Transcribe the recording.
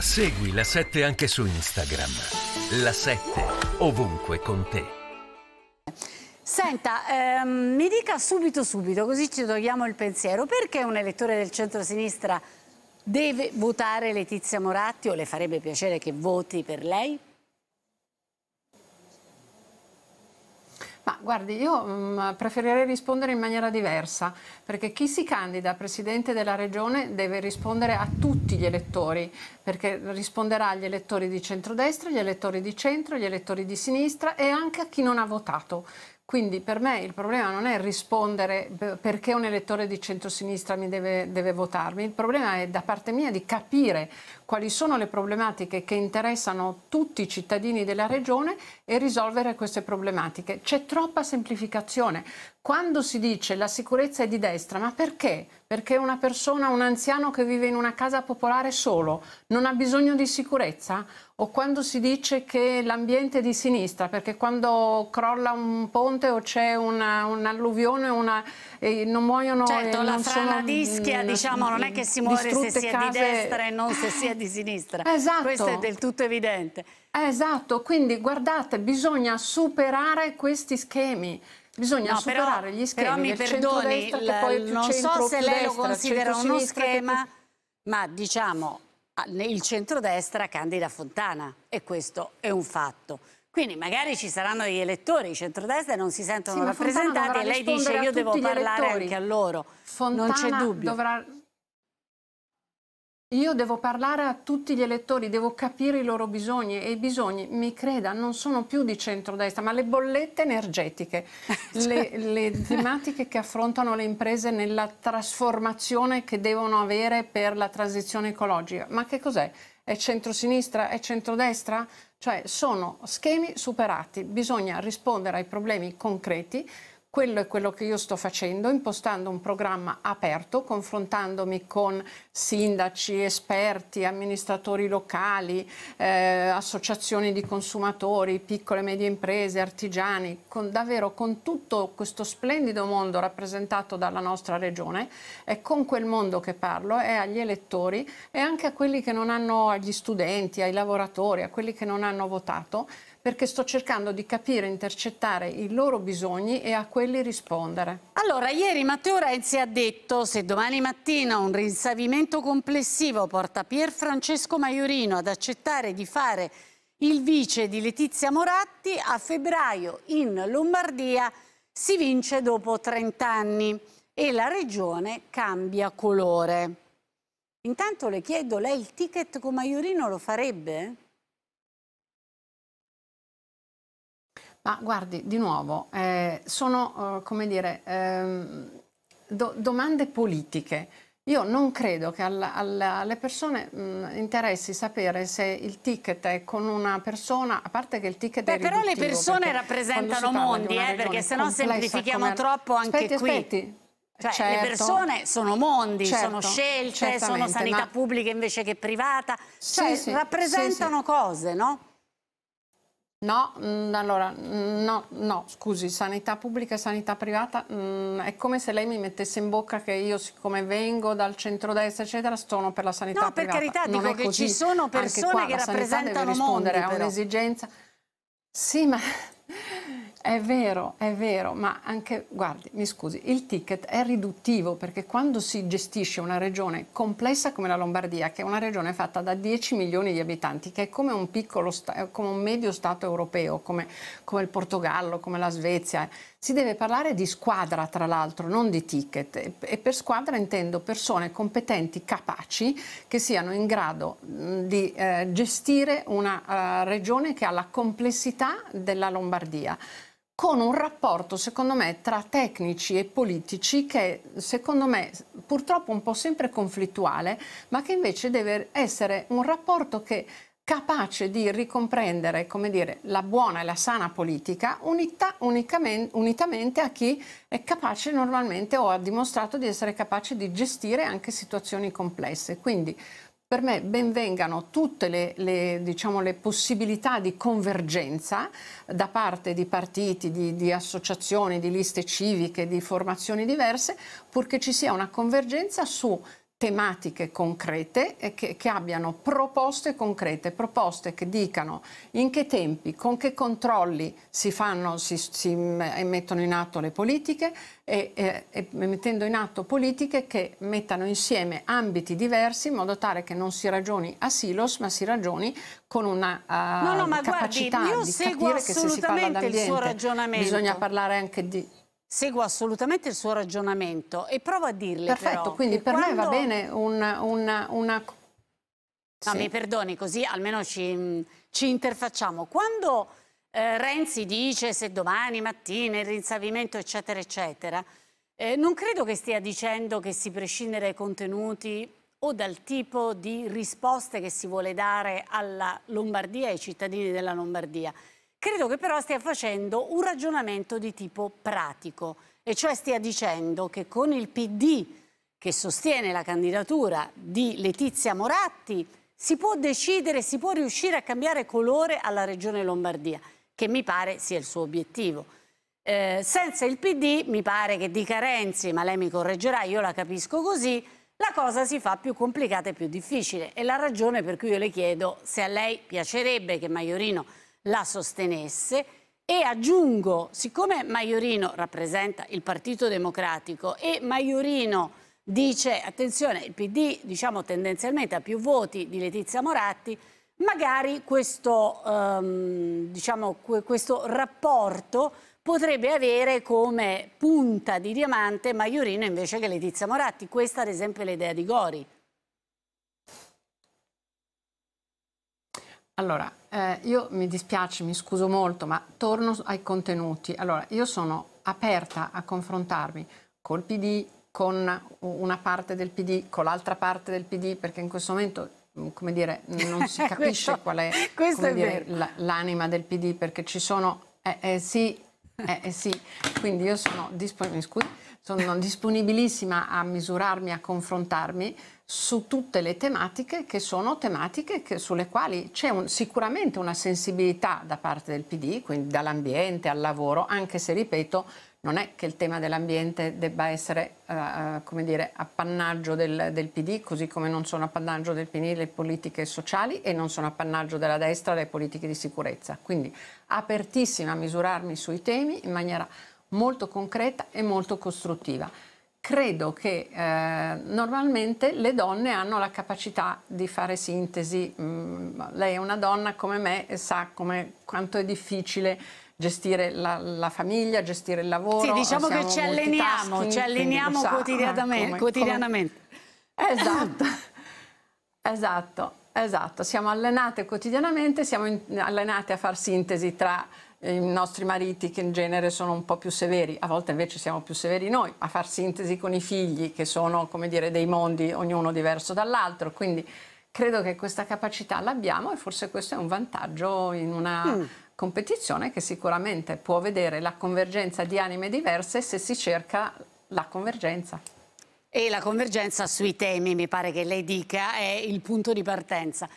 Segui la 7 anche su Instagram. La 7 ovunque con te. Senta, ehm, mi dica subito subito, così ci togliamo il pensiero, perché un elettore del centro-sinistra deve votare Letizia Moratti o le farebbe piacere che voti per lei? Ma guardi, io mh, mm, preferirei rispondere in maniera diversa, perché chi si candida a Presidente della Regione deve rispondere a tutti gli elettori, perché risponderà agli elettori di centrodestra, agli elettori di centro, agli elettori di sinistra e anche a chi non ha votato. Quindi per me il problema non è rispondere perché un elettore di centrosinistra mi deve, deve votarmi, il problema è da parte mia di capire quali sono le problematiche che interessano tutti i cittadini della regione e risolvere queste problematiche. C'è troppa semplificazione, quando si dice la sicurezza è di destra, ma perché? Perché una persona, un anziano che vive in una casa popolare solo, non ha bisogno di sicurezza? O quando si dice che l'ambiente è di sinistra, perché quando crolla un ponte o c'è un'alluvione, una, eh, non muoiono... Certo, la frana dischia, mm, diciamo, non è che si muore se si è case... di destra e non se eh, si è di sinistra. Esatto. Questo è del tutto evidente. Esatto, quindi guardate, bisogna superare questi schemi. Bisogna no, superare però, gli schemi però mi perdoni, l- non so se lei lo considera uno schema, ma diciamo il centrodestra candida Fontana e questo è un fatto. Quindi magari ci saranno gli elettori, i centrodestra non si sentono sì, rappresentati e lei dice io devo parlare anche a loro. Fontana non c'è dubbio. Dovrà io devo parlare a tutti gli elettori, devo capire i loro bisogni e i bisogni, mi creda, non sono più di centrodestra, ma le bollette energetiche, le, cioè. le tematiche che affrontano le imprese nella trasformazione che devono avere per la transizione ecologica. Ma che cos'è? È centrosinistra? È centrodestra? Cioè sono schemi superati, bisogna rispondere ai problemi concreti quello è quello che io sto facendo, impostando un programma aperto, confrontandomi con sindaci, esperti, amministratori locali, eh, associazioni di consumatori, piccole e medie imprese, artigiani, con, davvero con tutto questo splendido mondo rappresentato dalla nostra regione. È con quel mondo che parlo, è agli elettori e anche a quelli che non hanno, agli studenti, ai lavoratori, a quelli che non hanno votato perché sto cercando di capire, intercettare i loro bisogni e a quelli rispondere. Allora, ieri Matteo Renzi ha detto se domani mattina un rinsavimento complessivo porta Pier Francesco Maiorino ad accettare di fare il vice di Letizia Moratti, a febbraio in Lombardia si vince dopo 30 anni e la regione cambia colore. Intanto le chiedo, lei il ticket con Maiorino lo farebbe? Ma guardi, di nuovo, eh, sono, eh, come dire, ehm, do domande politiche. Io non credo che alla, alla, alle persone mh, mm, interessi sapere se il ticket è con una persona, a parte che il ticket Beh, è Però le persone rappresentano mondi, eh, perché se no semplifichiamo come... troppo anche aspetti, qui. Aspetti. Cioè, certo. le persone sono mondi, certo, sono scelte, sono sanità ma... pubblica invece che privata, cioè, sì, sì, rappresentano sì, cose, no? No, mm, allora, mm, no, no, scusi, sanità pubblica e sanità privata, mh, mm, è come se lei mi mettesse in bocca che io, siccome vengo dal centrodestra, eccetera, sono per la sanità no, privata. No, per carità, non dico che così. ci sono persone qua, che rappresentano mondi, rispondere però. a un'esigenza. Sì, ma è vero, è vero, ma anche, guardi, mi scusi, il ticket è riduttivo perché quando si gestisce una regione complessa come la Lombardia, che è una regione fatta da 10 milioni di abitanti, che è come un piccolo, come un medio Stato europeo, come, come il Portogallo, come la Svezia, eh, si deve parlare di squadra, tra l'altro, non di ticket. E per squadra intendo persone competenti, capaci, che siano in grado di eh, gestire una uh, regione che ha la complessità della Lombardia con un rapporto, secondo me, tra tecnici e politici che, secondo me, purtroppo un po' sempre conflittuale, ma che invece deve essere un rapporto che capace di ricomprendere come dire, la buona e la sana politica unità, unitamente a chi è capace normalmente o ha dimostrato di essere capace di gestire anche situazioni complesse. Quindi per me benvengano tutte le, le, diciamo, le possibilità di convergenza da parte di partiti, di, di associazioni, di liste civiche, di formazioni diverse, purché ci sia una convergenza su tematiche concrete e che, che, abbiano proposte concrete, proposte che dicano in che tempi, con che controlli si, fanno, si, si mettono in atto le politiche e, e, e, mettendo in atto politiche che mettano insieme ambiti diversi in modo tale che non si ragioni a silos ma si ragioni con una uh, no, no, capacità guardi, di capire che se si parla d'ambiente bisogna parlare anche di Seguo assolutamente il suo ragionamento e provo a dirle Perfetto, però, quindi eh, per quando... noi va bene una... una, una... No, sì. mi perdoni, così almeno ci, mm, ci interfacciamo. Quando eh, Renzi dice se domani mattina il rinsavimento eccetera eccetera, eh, non credo che stia dicendo che si prescinde dai contenuti o dal tipo di risposte che si vuole dare alla Lombardia e ai cittadini della Lombardia credo che però stia facendo un ragionamento di tipo pratico, e cioè stia dicendo che con il PD che sostiene la candidatura di Letizia Moratti si può decidere, si può riuscire a cambiare colore alla regione Lombardia, che mi pare sia il suo obiettivo. Eh, senza il PD mi pare che di Renzi, ma lei mi correggerà, io la capisco così, la cosa si fa più complicata e più difficile. È la ragione per cui io le chiedo se a lei piacerebbe che Maiorino la sostenesse e aggiungo, siccome Maiorino rappresenta il Partito Democratico e Maiorino dice, attenzione, il PD diciamo tendenzialmente ha più voti di Letizia Moratti, magari questo, ehm, diciamo, questo rapporto potrebbe avere come punta di diamante Maiorino invece che Letizia Moratti. Questa ad esempio è l'idea di Gori. Allora, eh, io mi dispiace, mi scuso molto, ma torno ai contenuti. Allora, io sono aperta a confrontarmi col PD, con una parte del PD, con l'altra parte del PD, perché in questo momento, mm, come dire, non si capisce questo, qual è, dire, è l'anima del PD, perché ci sono, eh, eh, sì, eh, eh sì, quindi io sono, dispon- eh, scusa, sono disponibilissima a misurarmi, a confrontarmi su tutte le tematiche che sono tematiche che, sulle quali c'è un, sicuramente una sensibilità da parte del PD, quindi dall'ambiente al lavoro, anche se, ripeto, non è che il tema dell'ambiente debba essere eh, eh come dire, appannaggio del, del, PD, così come non sono appannaggio del PD le politiche sociali e non sono appannaggio della destra le politiche di sicurezza. Quindi apertissima a misurarmi sui temi in maniera molto concreta e molto costruttiva. Credo che eh, normalmente le donne hanno la capacità di fare sintesi. Mm, lei è una donna come me e sa come, quanto è difficile gestire la, la, famiglia, gestire il lavoro. Sì, diciamo che ci alleniamo, ci alleniamo quotidianamente. Come, quotidianamente. Come... Esatto, esatto, esatto. Siamo allenate quotidianamente, siamo in, allenate a far sintesi tra i nostri mariti che in genere sono un po' più severi, a volte invece siamo più severi noi, a far sintesi con i figli che sono come dire dei mondi ognuno diverso dall'altro, quindi credo che questa capacità l'abbiamo e forse questo è un vantaggio in una... Mm competizione che sicuramente può vedere la convergenza di anime diverse se si cerca la convergenza. E la convergenza sui temi, mi pare che lei dica, è il punto di partenza.